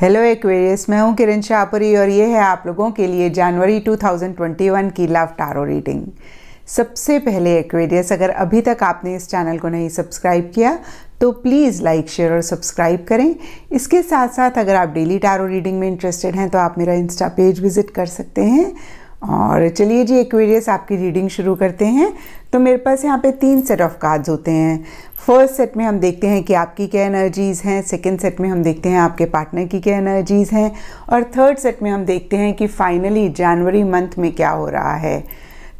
hello Aquarius मैं हूं किरण शाहपुरी और ये है आप लोगों के लिए जनवरी 2021 की लव टारो रीडिंग सबसे पहले एक्वेरियस अगर अभी तक आपने इस चैनल को नहीं सब्सक्राइब किया तो प्लीज़ लाइक शेयर और सब्सक्राइब करें इसके साथ साथ अगर आप डेली टारो रीडिंग में इंटरेस्टेड हैं तो आप मेरा इंस्टा पेज विज़िट कर सकते हैं और चलिए जी एक्वेरियस आपकी रीडिंग शुरू करते हैं तो मेरे पास यहाँ पे तीन सेट ऑफ कार्ड्स होते हैं फर्स्ट सेट में हम देखते हैं कि आपकी क्या एनर्जीज़ हैं सेकंड सेट में हम देखते हैं आपके पार्टनर की क्या एनर्जीज़ हैं और थर्ड सेट में हम देखते हैं कि फाइनली जनवरी मंथ में क्या हो रहा है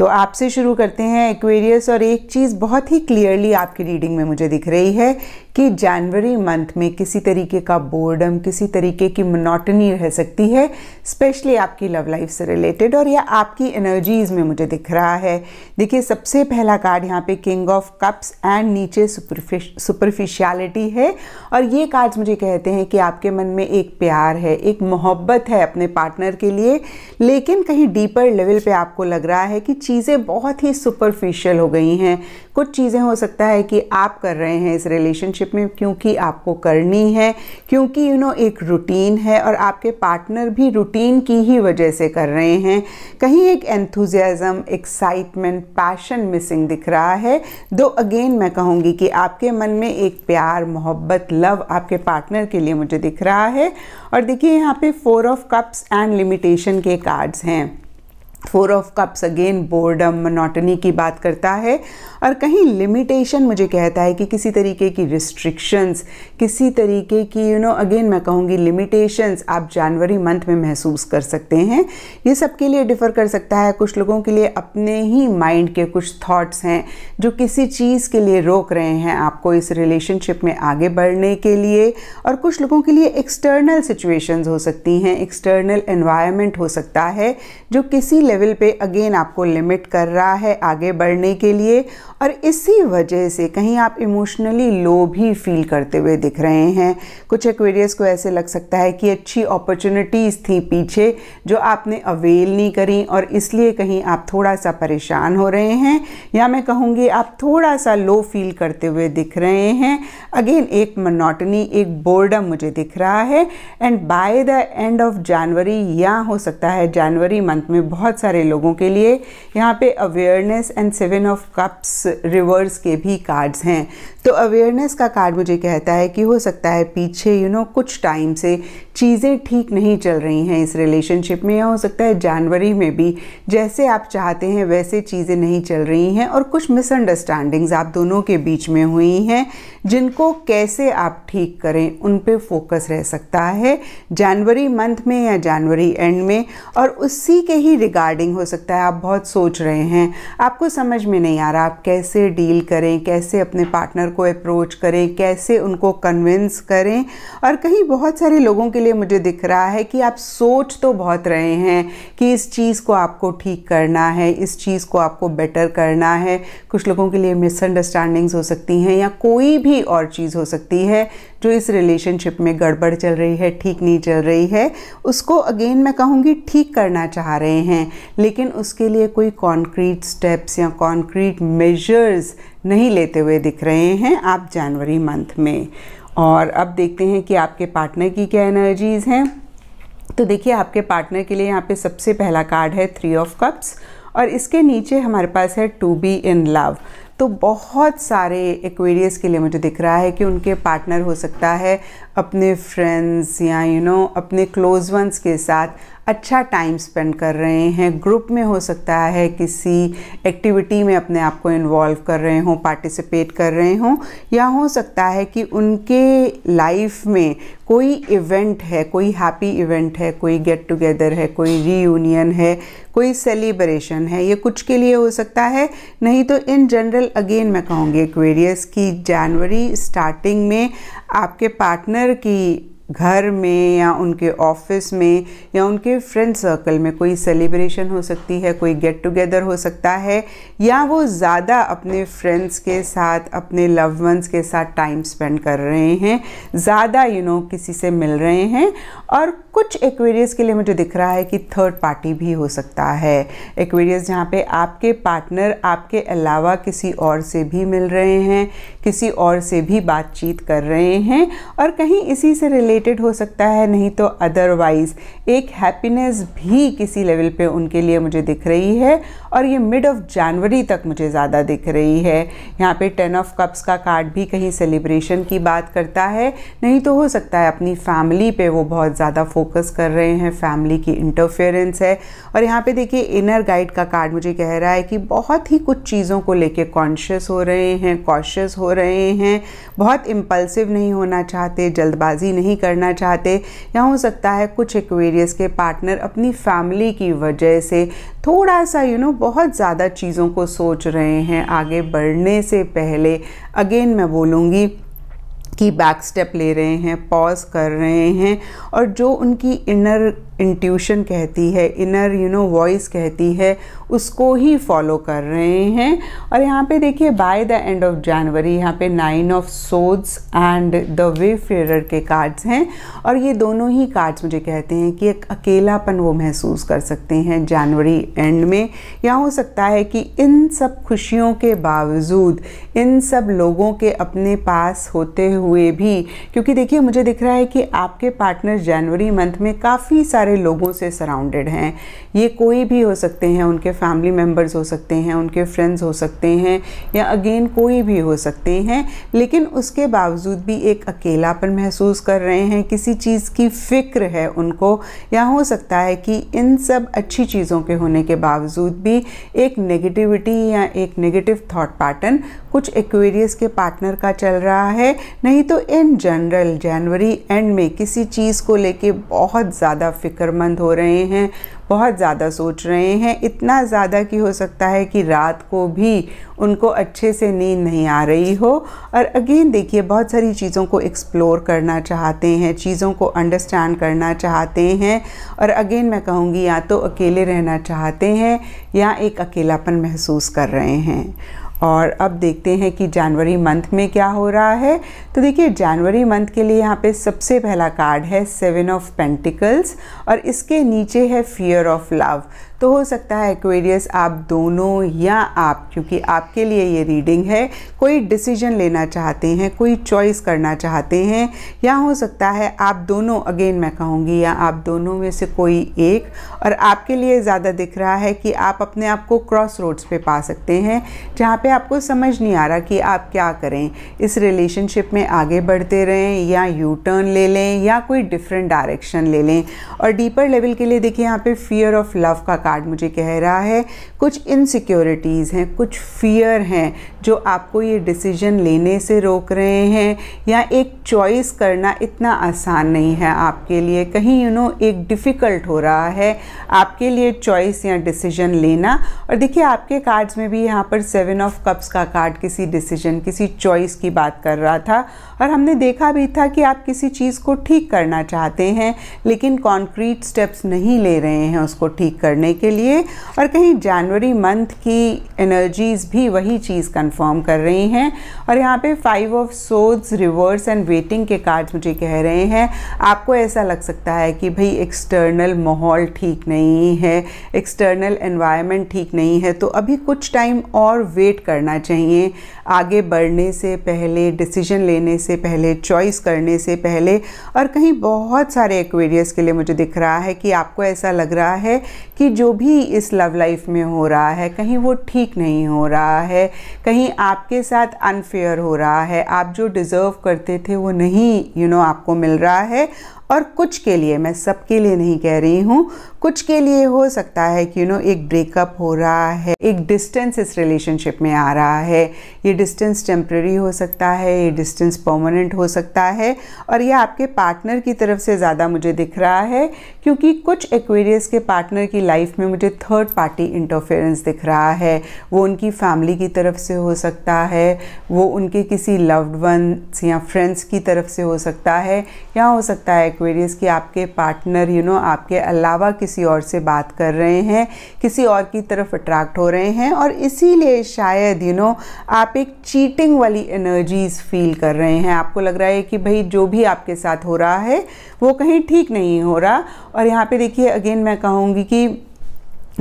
तो आपसे शुरू करते हैं एक्वेरियस और एक चीज़ बहुत ही क्लियरली आपकी रीडिंग में मुझे दिख रही है कि जनवरी मंथ में किसी तरीके का बोर्डम किसी तरीके की मोनोटनी रह सकती है स्पेशली आपकी लव लाइफ से रिलेटेड और यह आपकी एनर्जीज़ में मुझे दिख रहा है देखिए सबसे पहला कार्ड यहाँ पे किंग ऑफ कप्स एंड नीचे सुपरफिशियलिटी है और ये कार्ड्स मुझे कहते हैं कि आपके मन में एक प्यार है एक मोहब्बत है अपने पार्टनर के लिए लेकिन कहीं डीपर लेवल पर आपको लग रहा है कि चीज़ें बहुत ही सुपरफिशियल हो गई हैं कुछ चीज़ें हो सकता है कि आप कर रहे हैं इस रिलेशनशिप में क्योंकि आपको करनी है क्योंकि यू you नो know, एक रूटीन है और आपके पार्टनर भी रूटीन की ही वजह से कर रहे हैं कहीं एक एंथुजियाज़म एक्साइटमेंट पैशन मिसिंग दिख रहा है दो अगेन मैं कहूँगी कि आपके मन में एक प्यार मोहब्बत लव आपके पार्टनर के लिए मुझे दिख रहा है और देखिए यहाँ पे four of cups and limitation के कार्ड्स हैं four of cups again boredom monotony की बात करता है और कहीं लिमिटेशन मुझे कहता है कि किसी तरीके की रिस्ट्रिक्शंस किसी तरीके की यू नो अगेन मैं कहूँगी लिमिटेशंस आप जनवरी मंथ में महसूस कर सकते हैं ये सबके लिए डिफ़र कर सकता है कुछ लोगों के लिए अपने ही माइंड के कुछ थाट्स हैं जो किसी चीज़ के लिए रोक रहे हैं आपको इस रिलेशनशिप में आगे बढ़ने के लिए और कुछ लोगों के लिए एक्सटर्नल सिचुएशंस हो सकती हैं एक्सटर्नल एनवायरनमेंट हो सकता है जो किसी लेवल पे अगेन आपको लिमिट कर रहा है आगे बढ़ने के लिए और इसी वजह से कहीं आप इमोशनली लो भी फील करते हुए दिख रहे हैं कुछ एक्वेरियस को ऐसे लग सकता है कि अच्छी अपॉर्चुनिटीज़ थी पीछे जो आपने अवेल नहीं करी और इसलिए कहीं आप थोड़ा सा परेशान हो रहे हैं या मैं कहूँगी आप थोड़ा सा लो फील करते हुए दिख रहे हैं अगेन एक मनोटनी एक बोर्डम मुझे दिख रहा है and by the end of जनवरी या हो सकता है जनवरी मंथ में बहुत सारे लोगों के लिए यहाँ पे awareness and seven of cups reverse के भी कार्ड्स हैं तो अवेयरनेस का कार्ड मुझे कहता है कि हो सकता है पीछे यू you नो know, कुछ टाइम से चीज़ें ठीक नहीं चल रही हैं इस रिलेशनशिप में या हो सकता है जनवरी में भी जैसे आप चाहते हैं वैसे चीज़ें नहीं चल रही हैं और कुछ मिसअंडरस्टैंडिंग्स आप दोनों के बीच में हुई हैं जिनको कैसे आप ठीक करें उन पर फोकस रह सकता है जनवरी मंथ में या जनवरी एंड में और उसी के ही रिगार्डिंग हो सकता है आप बहुत सोच रहे हैं आपको समझ में नहीं आ रहा आप कैसे कैसे डील करें कैसे अपने पार्टनर को अप्रोच करें कैसे उनको कन्विंस करें और कहीं बहुत सारे लोगों के लिए मुझे दिख रहा है कि आप सोच तो बहुत रहे हैं कि इस चीज़ को आपको ठीक करना है इस चीज़ को आपको बेटर करना है कुछ लोगों के लिए मिसअंडरस्टैंडिंग्स हो सकती हैं या कोई भी और चीज़ हो सकती है जो तो इस रिलेशनशिप में गड़बड़ चल रही है ठीक नहीं चल रही है उसको अगेन मैं कहूँगी ठीक करना चाह रहे हैं लेकिन उसके लिए कोई कॉन्क्रीट स्टेप्स या कॉन्क्रीट मेजर्स नहीं लेते हुए दिख रहे हैं आप जनवरी मंथ में और अब देखते हैं कि आपके पार्टनर की क्या एनर्जीज़ हैं तो देखिए आपके पार्टनर के लिए यहाँ पे सबसे पहला कार्ड है थ्री ऑफ कप्स और इसके नीचे हमारे पास है टू बी इन लव तो बहुत सारे एक्वेरियस के लिए मुझे दिख रहा है कि उनके पार्टनर हो सकता है अपने फ्रेंड्स या यू you नो know, अपने क्लोज़ वंस के साथ अच्छा टाइम स्पेंड कर रहे हैं ग्रुप में हो सकता है किसी एक्टिविटी में अपने आप को इन्वॉल्व कर रहे हों पार्टिसिपेट कर रहे हों या हो सकता है कि उनके लाइफ में कोई इवेंट है कोई हैप्पी इवेंट है कोई गेट टुगेदर है कोई रीयूनियन है कोई सेलिब्रेशन है ये कुछ के लिए हो सकता है नहीं तो इन जनरल अगेन मैं कहूँगी एक्वेरियस की जनवरी स्टार्टिंग में आपके पार्टनर की घर में या उनके ऑफिस में या उनके फ्रेंड सर्कल में कोई सेलिब्रेशन हो सकती है कोई गेट टुगेदर हो सकता है या वो ज़्यादा अपने फ्रेंड्स के साथ अपने लव वंस के साथ टाइम स्पेंड कर रहे हैं ज़्यादा यू नो किसी से मिल रहे हैं और कुछ एक्वेरियस के लिए मुझे दिख रहा है कि थर्ड पार्टी भी हो सकता है एक्वेरियस जहाँ पे आपके पार्टनर आपके अलावा किसी और से भी मिल रहे हैं किसी और से भी बातचीत कर रहे हैं और कहीं इसी से रिलेट रिलेटेड हो सकता है नहीं तो अदरवाइज़ एक हैप्पीनेस भी किसी लेवल पे उनके लिए मुझे दिख रही है और ये मिड ऑफ जनवरी तक मुझे ज़्यादा दिख रही है यहाँ पे टेन ऑफ कप्स का कार्ड भी कहीं सेलिब्रेशन की बात करता है नहीं तो हो सकता है अपनी फैमिली पे वो बहुत ज़्यादा फोकस कर रहे हैं फैमिली की इंटरफेरेंस है और यहाँ पे देखिए इनर गाइड का कार्ड मुझे कह रहा है कि बहुत ही कुछ चीज़ों को लेके कॉन्शियस हो रहे हैं कॉशियस हो रहे हैं बहुत इम्पल्सिव नहीं होना चाहते जल्दबाजी नहीं कर करना चाहते या हो सकता है कुछ एक्वेरियस के पार्टनर अपनी फैमिली की वजह से थोड़ा सा यू you नो know, बहुत ज़्यादा चीज़ों को सोच रहे हैं आगे बढ़ने से पहले अगेन मैं बोलूँगी कि बैक स्टेप ले रहे हैं पॉज कर रहे हैं और जो उनकी इनर इंट्यूशन कहती है इनर यू नो वॉइस कहती है उसको ही फॉलो कर रहे हैं और यहाँ पे देखिए by the end of January यहाँ पे nine of swords and the way fair के कार्ड्स हैं और ये दोनों ही कार्ड्स मुझे कहते हैं कि एक अकेलापन वो महसूस कर सकते हैं जनवरी एंड में या हो सकता है कि इन सब खुशियों के बावजूद इन सब लोगों के अपने पास होते हुए भी क्योंकि देखिए मुझे दिख रहा है कि आपके पार्टनर जनवरी मंथ में काफ़ी सारे सारे लोगों से सराउंडेड हैं ये कोई भी हो सकते हैं उनके फैमिली मेम्बर्स हो सकते हैं उनके फ्रेंड्स हो सकते हैं या अगेन कोई भी हो सकते हैं लेकिन उसके बावजूद भी एक अकेलापन महसूस कर रहे हैं किसी चीज़ की फ़िक्र है उनको या हो सकता है कि इन सब अच्छी चीज़ों के होने के बावजूद भी एक नेगेटिविटी या एक नेगेटिव थॉट पैटर्न कुछ एक्वेरियस के पार्टनर का चल रहा है नहीं तो इन जनरल जनवरी एंड में किसी चीज़ को लेके बहुत ज़्यादा फिक्र फिक्रमंद हो रहे हैं बहुत ज़्यादा सोच रहे हैं इतना ज़्यादा कि हो सकता है कि रात को भी उनको अच्छे से नींद नहीं आ रही हो और अगेन देखिए बहुत सारी चीज़ों को एक्सप्लोर करना चाहते हैं चीज़ों को अंडरस्टैंड करना चाहते हैं और अगेन मैं कहूँगी या तो अकेले रहना चाहते हैं या एक अकेलापन महसूस कर रहे हैं और अब देखते हैं कि जनवरी मंथ में क्या हो रहा है तो देखिए जनवरी मंथ के लिए यहाँ पे सबसे पहला कार्ड है सेवन ऑफ पेंटिकल्स और इसके नीचे है फियर ऑफ लव तो हो सकता है एक्वेरियस आप दोनों या आप क्योंकि आपके लिए ये रीडिंग है कोई डिसीजन लेना चाहते हैं कोई चॉइस करना चाहते हैं या हो सकता है आप दोनों अगेन मैं कहूँगी या आप दोनों में से कोई एक और आपके लिए ज़्यादा दिख रहा है कि आप अपने आप को क्रॉस रोड्स पे पा सकते हैं जहाँ पे आपको समझ नहीं आ रहा कि आप क्या करें इस रिलेशनशिप में आगे बढ़ते रहें या यू टर्न ले लें या कोई डिफरेंट डायरेक्शन ले लें और डीपर लेवल के लिए देखिए यहाँ पे फियर ऑफ लव का कार्ड मुझे कह रहा है कुछ इनसिक्योरिटीज़ हैं कुछ फियर हैं जो आपको ये डिसीजन लेने से रोक रहे हैं या एक चॉइस करना इतना आसान नहीं है आपके लिए कहीं यू नो एक डिफ़िकल्ट हो रहा है आपके लिए चॉइस या डिसीजन लेना और देखिए आपके कार्ड्स में भी यहाँ पर सेवन ऑफ कप्स का कार्ड किसी डिसीजन किसी चॉइस की बात कर रहा था और हमने देखा भी था कि आप किसी चीज़ को ठीक करना चाहते हैं लेकिन कॉन्क्रीट स्टेप्स नहीं ले रहे हैं उसको ठीक करने के लिए और कहीं जनवरी मंथ की एनर्जीज़ भी वही चीज़ कंफर्म कर रही हैं और यहाँ पे five of swords reverse and waiting के कार्ड्स मुझे कह रहे हैं आपको ऐसा लग सकता है कि भाई एक्सटर्नल माहौल ठीक नहीं है एक्सटर्नल एनवायरनमेंट ठीक नहीं है तो अभी कुछ टाइम और वेट करना चाहिए आगे बढ़ने से पहले डिसीजन लेने से पहले चॉइस करने से पहले और कहीं बहुत सारे एक्वेरियस के लिए मुझे दिख रहा है कि आपको ऐसा लग रहा है कि जो भी इस लव लाइफ में हो रहा है कहीं वो ठीक नहीं हो रहा है कहीं आपके साथ अनफेयर हो रहा है आप जो डिज़र्व करते थे वो नहीं यू you नो know, आपको मिल रहा है और कुछ के लिए मैं सबके लिए नहीं कह रही हूँ कुछ के लिए हो सकता है कि यू नो एक ब्रेकअप हो रहा है एक डिस्टेंस इस रिलेशनशिप में आ रहा है ये डिस्टेंस टेम्प्रेरी हो सकता है ये डिस्टेंस परमानेंट हो सकता है और ये आपके पार्टनर की तरफ से ज़्यादा मुझे दिख रहा है क्योंकि कुछ एक्वेरियस के पार्टनर की लाइफ में मुझे थर्ड पार्टी इंटरफेरेंस दिख रहा है वो उनकी फैमिली की तरफ से हो सकता है वो उनके किसी लव्ड वंस या फ्रेंड्स की तरफ से हो सकता है या हो सकता है एक्वेरियस कि आपके पार्टनर यू नो आपके अलावा किसी और से बात कर रहे हैं किसी और की तरफ अट्रैक्ट हो रहे हैं और इसीलिए शायद यू नो आप एक चीटिंग वाली एनर्जीज फील कर रहे हैं आपको लग रहा है कि भाई जो भी आपके साथ हो रहा है वो कहीं ठीक नहीं हो रहा और यहाँ पे देखिए अगेन मैं कहूँगी कि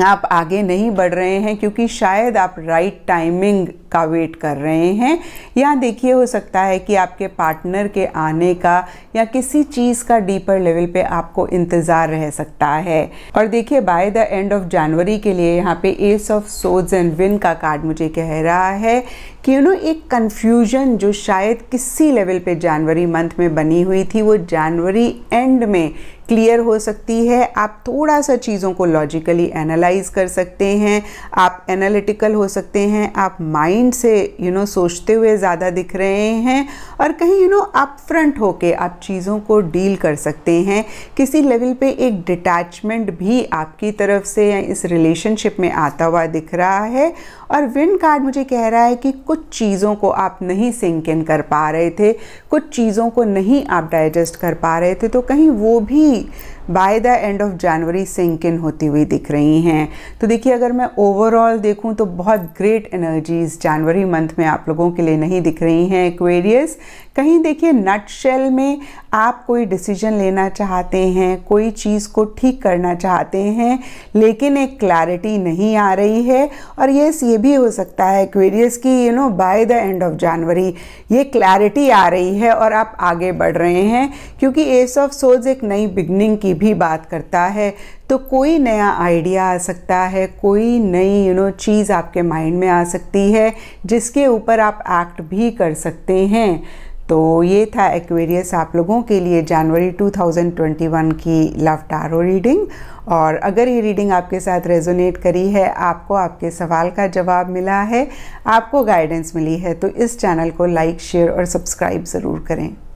आप आगे नहीं बढ़ रहे हैं क्योंकि शायद आप राइट टाइमिंग का वेट कर रहे हैं या देखिए हो सकता है कि आपके पार्टनर के आने का या किसी चीज़ का डीपर लेवल पे आपको इंतज़ार रह सकता है और देखिए by the end of January के लिए यहाँ पे एस ऑफ सोज एंड विन का कार्ड मुझे कह रहा है कि यू नो एक कन्फ्यूजन जो शायद किसी लेवल पे जनवरी मंथ में बनी हुई थी वो जनवरी एंड में क्लियर हो सकती है आप थोड़ा सा चीज़ों को लॉजिकली एनालाइज कर सकते हैं आप एनालिटिकल हो सकते हैं आप माइंड माइंड से यू you नो know, सोचते हुए ज़्यादा दिख रहे हैं और कहीं यू नो अप फ्रंट होके आप चीज़ों को डील कर सकते हैं किसी लेवल पे एक डिटैचमेंट भी आपकी तरफ से या इस रिलेशनशिप में आता हुआ दिख रहा है और विन कार्ड मुझे कह रहा है कि कुछ चीज़ों को आप नहीं सिंक इन कर पा रहे थे कुछ चीज़ों को नहीं आप डाइजेस्ट कर पा रहे थे तो कहीं वो भी by the end of January sync in होती हुई दिख रही हैं तो देखिए अगर मैं ओवरऑल देखूं तो बहुत ग्रेट एनर्जीज जनवरी मंथ में आप लोगों के लिए नहीं दिख रही हैं एक्वेरियस कहीं देखिए नटशेल में आप कोई डिसीजन लेना चाहते हैं कोई चीज़ को ठीक करना चाहते हैं लेकिन एक क्लैरिटी नहीं आ रही है और येस ये भी हो सकता है क्वेरियस की you know by the end of January ये क्लैरिटी आ रही है और आप आगे बढ़ रहे हैं क्योंकि एस ऑफ सोज एक नई बिगनिंग की भी बात करता है तो कोई नया आइडिया आ सकता है कोई नई यू नो चीज़ आपके माइंड में आ सकती है जिसके ऊपर आप एक्ट भी कर सकते हैं तो ये था एक्वेरियस आप लोगों के लिए जनवरी 2021 की लव टारो रीडिंग और अगर ये रीडिंग आपके साथ रेजोनेट करी है आपको आपके सवाल का जवाब मिला है आपको गाइडेंस मिली है तो इस चैनल को लाइक शेयर और सब्सक्राइब ज़रूर करें